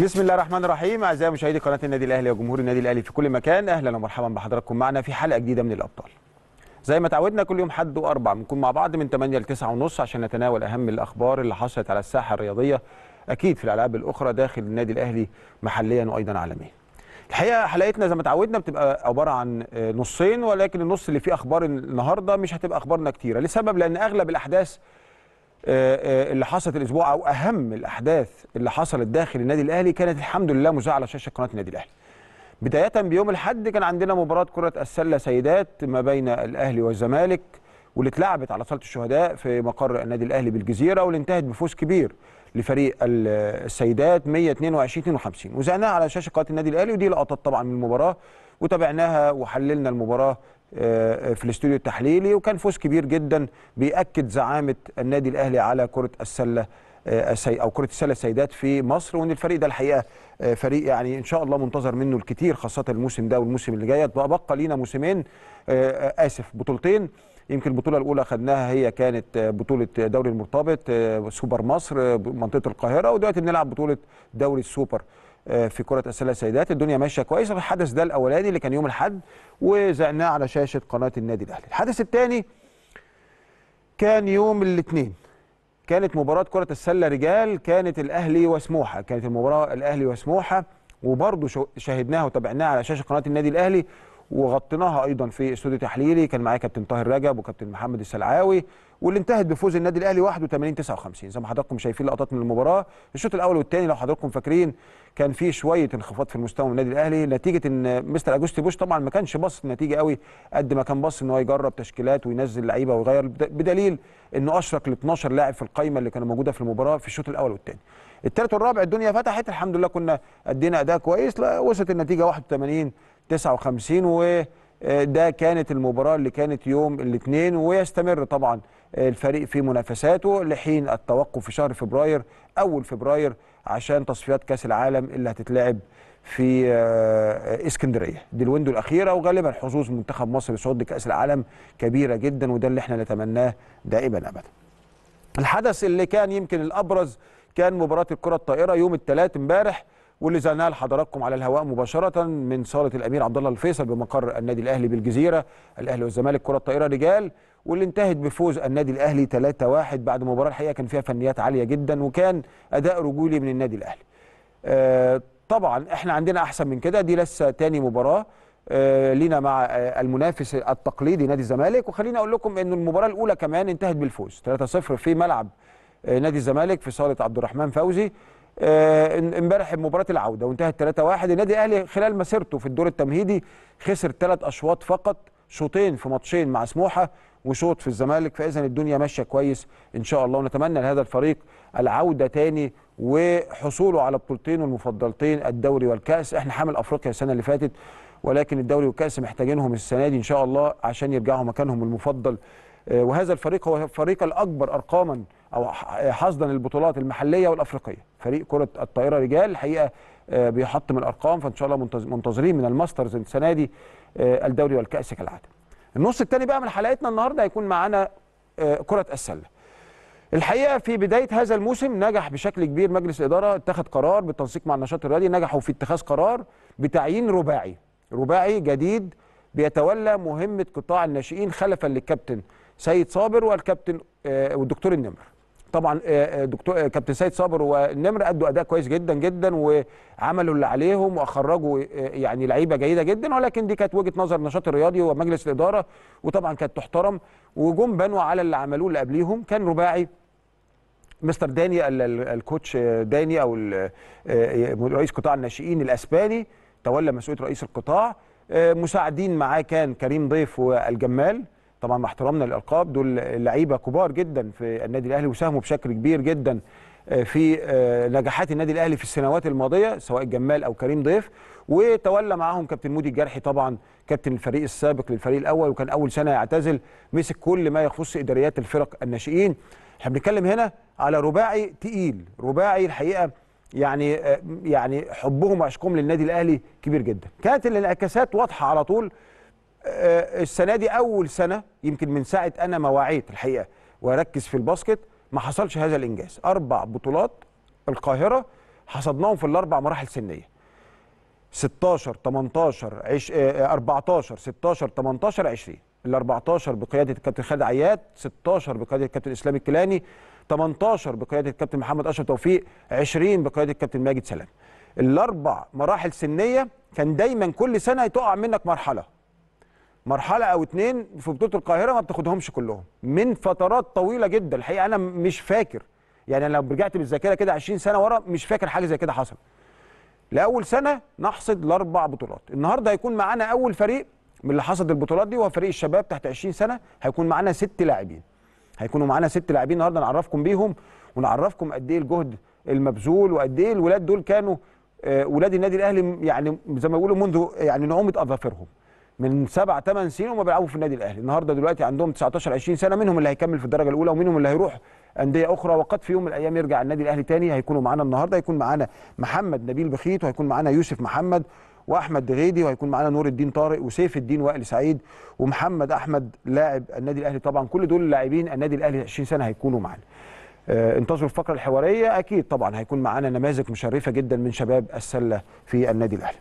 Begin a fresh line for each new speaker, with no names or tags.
بسم الله الرحمن الرحيم اعزائي مشاهدي قناه النادي الاهلي وجمهور النادي الاهلي في كل مكان اهلا ومرحبا بحضراتكم معنا في حلقه جديده من الابطال زي ما تعودنا كل يوم حد واربع بنكون مع بعض من 8 ل 9 ونص عشان نتناول اهم الاخبار اللي حصلت على الساحه الرياضيه اكيد في الالعاب الاخرى داخل النادي الاهلي محليا وايضا عالميا الحقيقه حلقتنا زي ما تعودنا بتبقى عباره عن نصين ولكن النص اللي فيه اخبار النهارده مش هتبقى اخبارنا كتيره لسبب لان اغلب الاحداث آه، آه، اللي حصلت الاسبوع او اهم الاحداث اللي حصلت داخل النادي الاهلي كانت الحمد لله مذاعه على شاشه قناه النادي الاهلي. بدايه بيوم الاحد كان عندنا مباراه كره السله سيدات ما بين الاهلي والزمالك واللي اتلعبت على صاله الشهداء في مقر النادي الاهلي بالجزيره واللي انتهت بفوز كبير لفريق السيدات 122 52 وزعناها على شاشه قناه النادي الاهلي ودي لقطات طبعا من المباراه وتابعناها وحللنا المباراه آه، آه، في الاستوديو التحليلي وكان فوز كبير جدا بيأكد زعامة النادي الأهلي على كرة السلة آه، أو كرة السلة السيدات في مصر وإن الفريق ده الحقيقة فريق يعني إن شاء الله منتظر منه الكثير خاصة الموسم ده والموسم اللي جاي بقى لينا موسمين آسف بطولتين يمكن البطوله الاولى خدناها هي كانت بطوله دوري المرتبط آه، سوبر مصر آه، منطقه القاهره ودلوقتي بنلعب بطوله دوري السوبر آه، في كره السله السيدات الدنيا ماشيه كويس الحدث ده الاولاني اللي كان يوم الاحد وزعناه على شاشه قناه النادي الاهلي الحدث الثاني كان يوم الاثنين كانت مباراه كره السله رجال كانت الاهلي وسموحه كانت المباراه الاهلي وسموحه وبرضه شاهدناها وتابعناها على شاشه قناه النادي الاهلي وغطيناها ايضا في استوديو تحليلي كان معايا كابتن طاهر رجب وكابتن محمد السلعاوي واللي انتهت بفوز النادي الاهلي 81 59 زي ما حضراتكم شايفين لقطات من المباراه الشوط الاول والثاني لو حضراتكم فاكرين كان في شويه انخفاض في المستوى من النادي الاهلي نتيجه ان مستر اجوستي بوش طبعا ما كانش باص النتيجه قوي قد ما كان باص ان هو يجرب تشكيلات وينزل لعيبه ويغير بدليل انه اشرك ال 12 لاعب في القائمه اللي كانوا موجوده في المباراه في الشوط الاول والثاني الثالث والرابع الدنيا فتحت الحمد لله كنا ادينا اداء كويس وصلت النتيجه 81 59 وده آه، كانت المباراة اللي كانت يوم الاثنين ويستمر طبعا الفريق في منافساته لحين التوقف في شهر فبراير أول فبراير عشان تصفيات كأس العالم اللي هتتلعب في آه، اسكندريه دي الويندو الاخيره وغالبا حظوظ منتخب مصر لصعود لكاس العالم كبيره جدا وده اللي احنا نتمناه دائما ابدا. الحدث اللي كان يمكن الابرز كان مباراه الكره الطائره يوم الثلاث امبارح واللي ذعناه لحضراتكم على الهواء مباشره من صاله الامير عبد الله الفيصل بمقر النادي الاهلي بالجزيره الاهلي والزمالك كره طائره رجال واللي انتهت بفوز النادي الاهلي 3-1 بعد مباراه الحقيقه كان فيها فنيات عاليه جدا وكان اداء رجولي من النادي الاهلي. آه، طبعا احنا عندنا احسن من كده دي لسه تاني مباراه آه، لينا مع آه، المنافس التقليدي نادي الزمالك وخليني اقول لكم ان المباراه الاولى كمان انتهت بالفوز 3-0 في ملعب نادي الزمالك في صاله عبد الرحمن فوزي آه، امبارح مباراه العوده وانتهت 3-1 النادي الاهلي خلال مسيرته في الدور التمهيدي خسر ثلاث اشواط فقط شوطين في ماتشين مع سموحه وشوط في الزمالك فاذا الدنيا ماشيه كويس ان شاء الله ونتمنى لهذا الفريق العوده تاني وحصوله على بطولتين المفضلتين الدوري والكاس احنا حامل افريقيا السنه اللي فاتت ولكن الدوري والكاس محتاجينهم السنه دي ان شاء الله عشان يرجعوا مكانهم المفضل آه، وهذا الفريق هو الفريق الاكبر ارقاما او حصدا البطولات المحليه والافريقيه فريق كره الطائره رجال الحقيقه آه، بيحطم الارقام فان شاء الله منتظرين من الماسترز السنه دي آه، الدوري والكاس كالعاده النص الثاني بقى من حلقتنا النهارده هيكون معانا آه، كره السله الحقيقه في بدايه هذا الموسم نجح بشكل كبير مجلس الاداره اتخذ قرار بالتنسيق مع النشاط الرياضي نجحوا في اتخاذ قرار بتعيين رباعي رباعي جديد بيتولى مهمه قطاع الناشئين خلفا للكابتن سيد صابر والكابتن والدكتور النمر طبعا آه، آه، دكتور آه، كابتن سيد صابر والنمر ادوا اداء كويس جدا جدا وعملوا اللي عليهم واخرجوا يعني لعيبه جيده جدا ولكن دي كانت وجهه نظر النشاط الرياضي ومجلس الاداره وطبعا كانت تحترم وجم بنوا على اللي عملوه اللي قبليهم كان رباعي مستر داني الكوتش داني او رئيس قطاع الناشئين الاسباني تولى مسؤوليه رئيس القطاع مساعدين معاه كان كريم ضيف والجمال طبعا مع احترامنا للالقاب دول لعيبه كبار جدا في النادي الاهلي وساهموا بشكل كبير جدا آه، في آه، نجاحات النادي الاهلي في السنوات الماضيه سواء جمال او كريم ضيف وتولى معاهم كابتن مودي الجرحي طبعا كابتن الفريق السابق للفريق الاول وكان اول سنه يعتزل مسك كل ما يخص اداريات الفرق الناشئين احنا بنتكلم هنا على رباعي تقيل رباعي الحقيقه يعني آه، يعني حبهم وعشقهم للنادي الاهلي كبير جدا كانت الانعكاسات واضحه على طول آه، السنه دي اول سنه يمكن من ساعه انا ما الحقيقه واركز في الباسكت ما حصلش هذا الانجاز اربع بطولات القاهره حصدناهم في الاربع مراحل سنيه 16 18 عش... 14 16 18 20 ال 14 بقياده الكابتن خالد عياد 16 بقياده الكابتن اسلام الكيلاني 18 بقياده الكابتن محمد اشرف توفيق 20 بقياده الكابتن ماجد سلام الاربع مراحل سنيه كان دايما كل سنه تقع منك مرحله مرحله او اتنين في بطوله القاهره ما بتاخدهمش كلهم من فترات طويله جدا الحقيقه انا مش فاكر يعني لو رجعت بالذاكره كده 20 سنه ورا مش فاكر حاجه زي كده حصل لاول سنه نحصد الاربع بطولات النهارده هيكون معانا اول فريق من اللي حصد البطولات دي هو فريق الشباب تحت 20 سنه هيكون معانا ست لاعبين هيكونوا معانا ست لاعبين النهارده نعرفكم بيهم ونعرفكم قد ايه الجهد المبذول وقد ايه الولاد دول كانوا آه، ولاد النادي الاهلي يعني زي ما بيقولوا منذ يعني نعومه اظافرهم من سبع ثمان سنين وما بيلعبوا في النادي الاهلي النهارده دلوقتي عندهم 19 20 سنه منهم اللي هيكمل في الدرجه الاولى ومنهم اللي هيروح انديه اخرى وقد في يوم من الايام يرجع النادي الاهلي تاني هيكونوا معانا النهارده هيكون معانا محمد نبيل بخيت وهيكون معانا يوسف محمد واحمد دغيدي وهيكون معانا نور الدين طارق وسيف الدين وائل سعيد ومحمد احمد لاعب النادي الاهلي طبعا كل دول لاعبين النادي الاهلي 20 سنه هيكونوا معانا آه، انتظروا الفقره الحواريه اكيد طبعا هيكون معانا نماذج مشرفه جدا من شباب السله في النادي الاهلي